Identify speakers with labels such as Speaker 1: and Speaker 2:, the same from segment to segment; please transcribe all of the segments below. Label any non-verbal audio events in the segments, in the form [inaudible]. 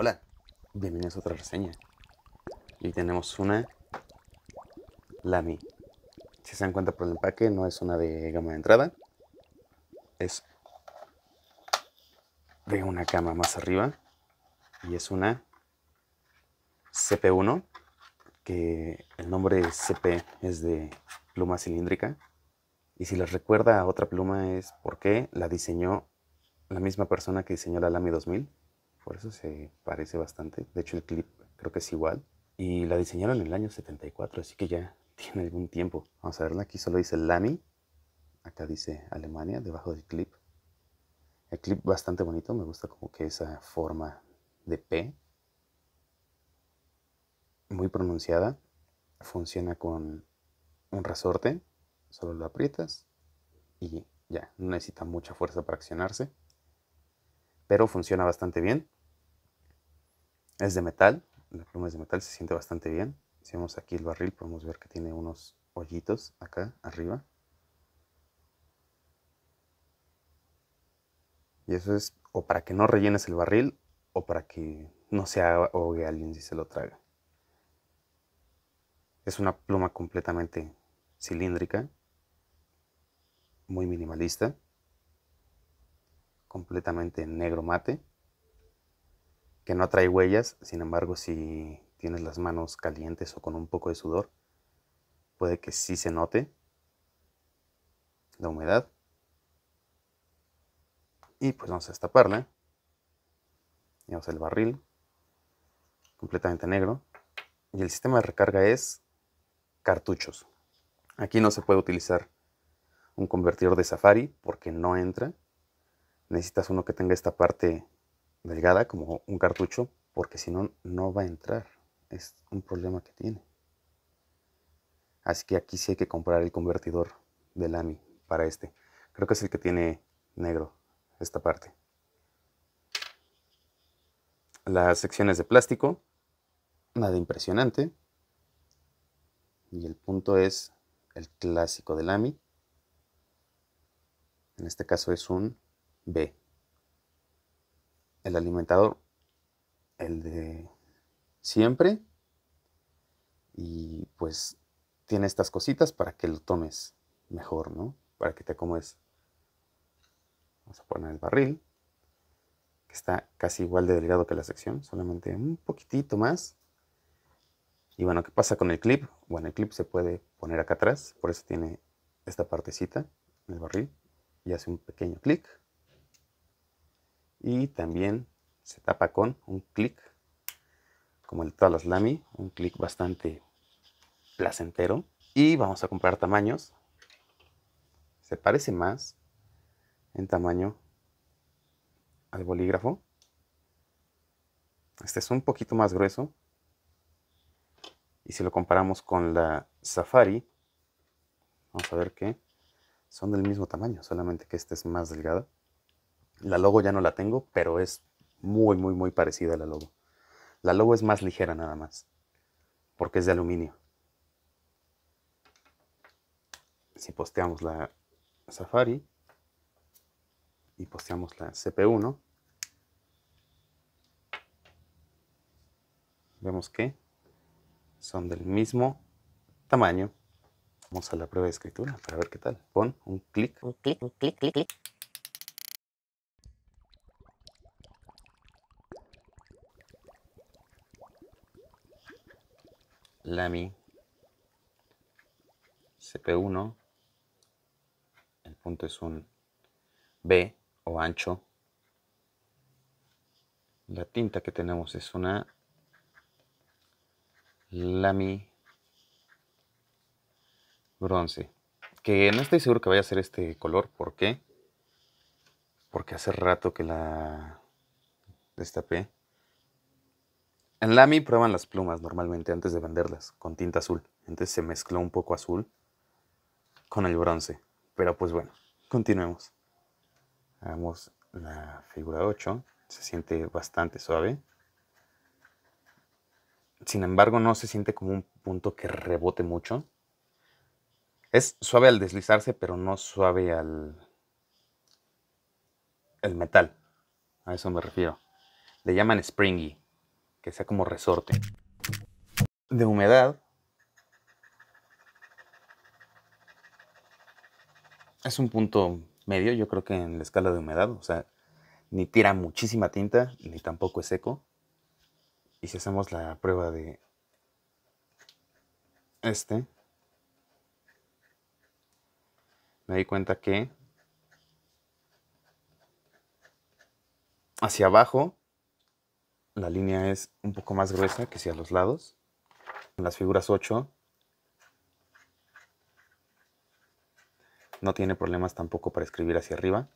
Speaker 1: Hola, bienvenidos a otra reseña. Y tenemos una Lamy. Si se dan cuenta por el empaque, no es una de gama de entrada. Es de una cama más arriba. Y es una CP1, que el nombre CP es de pluma cilíndrica. Y si les recuerda a otra pluma es porque la diseñó la misma persona que diseñó la Lamy 2000 por eso se parece bastante. De hecho, el clip creo que es igual. Y la diseñaron en el año 74, así que ya [laughs] tiene algún tiempo. Vamos a verla, aquí solo dice Lamy, acá dice Alemania, debajo del clip. El clip bastante bonito, me gusta como que esa forma de P, muy pronunciada, funciona con un resorte, solo lo aprietas y ya, no necesita mucha fuerza para accionarse pero funciona bastante bien. Es de metal, la pluma es de metal, se siente bastante bien. Si vemos aquí el barril, podemos ver que tiene unos hoyitos acá arriba. Y eso es o para que no rellenes el barril o para que no se ahogue alguien si se lo traga. Es una pluma completamente cilíndrica, muy minimalista completamente negro mate, que no trae huellas, sin embargo si tienes las manos calientes o con un poco de sudor, puede que sí se note la humedad. Y pues vamos a destaparla. Digamos el barril completamente negro. Y el sistema de recarga es cartuchos. Aquí no se puede utilizar un convertidor de Safari porque no entra necesitas uno que tenga esta parte delgada como un cartucho porque si no no va a entrar es un problema que tiene así que aquí sí hay que comprar el convertidor del AMI para este creo que es el que tiene negro esta parte las secciones de plástico nada impresionante y el punto es el clásico del AMI en este caso es un B. El alimentador, el de siempre. Y pues tiene estas cositas para que lo tomes mejor, ¿no? Para que te acomodes. Vamos a poner el barril, que está casi igual de delgado que la sección, solamente un poquitito más. Y bueno, ¿qué pasa con el clip? Bueno, el clip se puede poner acá atrás, por eso tiene esta partecita, el barril, y hace un pequeño clic y también se tapa con un clic, como el las Lamy, un clic bastante placentero. Y vamos a comprar tamaños. Se parece más en tamaño al bolígrafo. Este es un poquito más grueso. Y si lo comparamos con la Safari, vamos a ver que son del mismo tamaño, solamente que este es más delgado. La logo ya no la tengo, pero es muy, muy, muy parecida a la logo. La logo es más ligera nada más, porque es de aluminio. Si posteamos la Safari y posteamos la CP1, vemos que son del mismo tamaño. Vamos a la prueba de escritura para ver qué tal. Pon un clic. Un clic, un clic, clic, clic. Lamy, CP1, el punto es un B o ancho. La tinta que tenemos es una Lamy bronce. Que no estoy seguro que vaya a ser este color. ¿Por qué? Porque hace rato que la destapé. En Lamy prueban las plumas normalmente antes de venderlas, con tinta azul. Entonces se mezcló un poco azul con el bronce. Pero pues bueno, continuemos. Hagamos la figura 8. Se siente bastante suave. Sin embargo, no se siente como un punto que rebote mucho. Es suave al deslizarse, pero no suave al el metal. A eso me refiero. Le llaman springy que sea como resorte. De humedad. Es un punto medio, yo creo que en la escala de humedad, o sea, ni tira muchísima tinta, ni tampoco es seco. Y si hacemos la prueba de este, me di cuenta que hacia abajo la línea es un poco más gruesa que si a los lados. las figuras 8 no tiene problemas tampoco para escribir hacia arriba.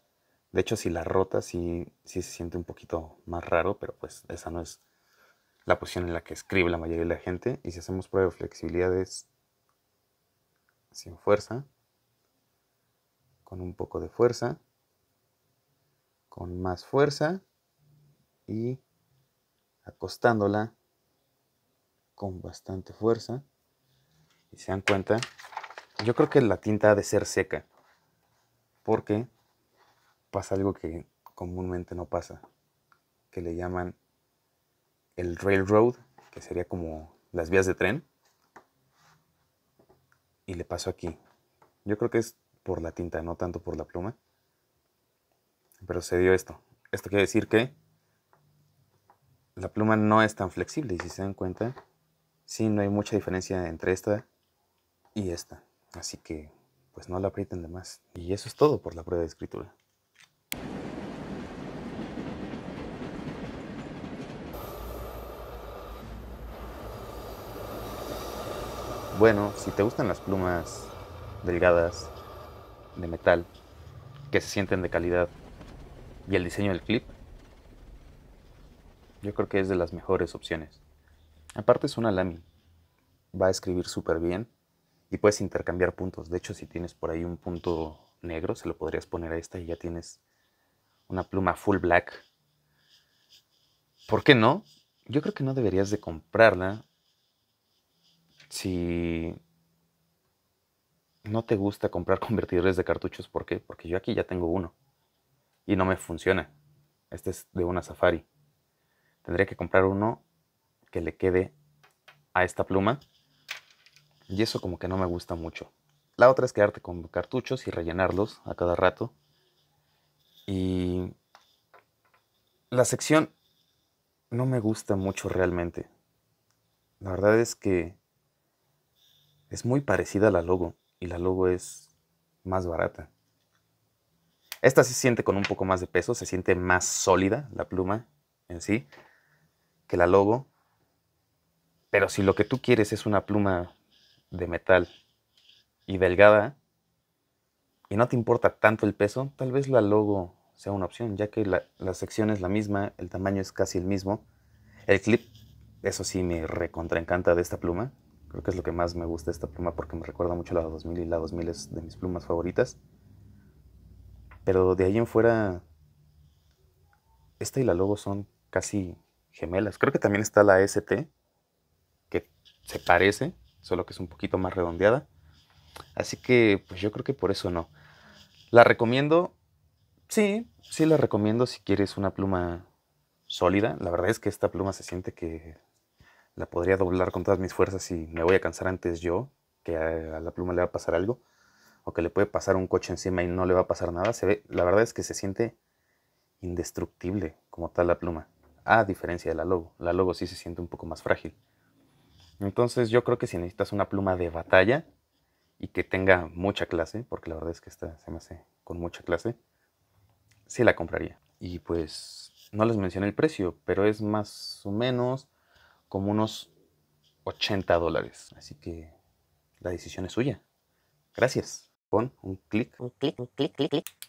Speaker 1: De hecho, si la rota sí, se siente un poquito más raro, pero pues esa no es la posición en la que escribe la mayoría de la gente. Y si hacemos prueba de flexibilidades sin fuerza, con un poco de fuerza, con más fuerza y acostándola con bastante fuerza. Y se dan cuenta, yo creo que la tinta ha de ser seca, porque pasa algo que comúnmente no pasa, que le llaman el railroad, que sería como las vías de tren. Y le pasó aquí. Yo creo que es por la tinta, no tanto por la pluma. Pero se dio esto. Esto quiere decir que la pluma no es tan flexible. Y si se dan cuenta, sí, no hay mucha diferencia entre esta y esta. Así que, pues no la aprieten de más. Y eso es todo por la prueba de escritura. Bueno, si te gustan las plumas delgadas, de metal, que se sienten de calidad, y el diseño del clip, yo creo que es de las mejores opciones. Aparte es una lami. Va a escribir súper bien y puedes intercambiar puntos. De hecho, si tienes por ahí un punto negro, se lo podrías poner a esta y ya tienes una pluma full black. ¿Por qué no? Yo creo que no deberías de comprarla si no te gusta comprar [laughs] convertidores de cartuchos. ¿Por qué? Porque yo aquí ya tengo uno y no me funciona. Este es de una Safari tendría que comprar uno que le quede a esta pluma. Y eso como que no me gusta mucho. La otra es quedarte con cartuchos y rellenarlos a cada rato. Y la sección no me gusta mucho realmente. La verdad es que es muy parecida a la logo y la logo es más barata. Esta se siente con un poco más de peso, se siente más sólida la pluma en sí la logo. Pero si lo que tú quieres es una pluma de metal y delgada, y no te importa tanto el peso, tal vez la logo sea una opción, ya que la, sección es la misma, el tamaño es casi el mismo. El clip, eso sí me encanta de esta pluma. Creo que es lo que más me gusta de esta pluma porque me recuerda mucho a la 2000 y la 2000 es de mis plumas favoritas. Pero de ahí en fuera, esta y la logo son casi gemelas. Creo que también está la ST, que se parece, solo que es un poquito más redondeada. Así que, pues yo creo que por eso no. La recomiendo, sí, sí la recomiendo si quieres una pluma sólida. La verdad es que esta pluma se siente que la podría doblar con todas mis fuerzas y me voy a cansar antes yo, que a la pluma le va a pasar algo, o que le puede pasar un coche encima y no le va a pasar nada. Se ve, la verdad es que se siente indestructible como tal la pluma a diferencia de la logo. La logo sí se siente un poco más frágil. Entonces yo creo que si necesitas una pluma de batalla y que tenga mucha clase, porque la verdad es que esta se me hace con mucha clase, sí la compraría. Y pues no les mencioné el precio, pero es más o menos como unos 80 dólares. Así que la decisión es suya. Gracias. con un clic. Un clic, un clic.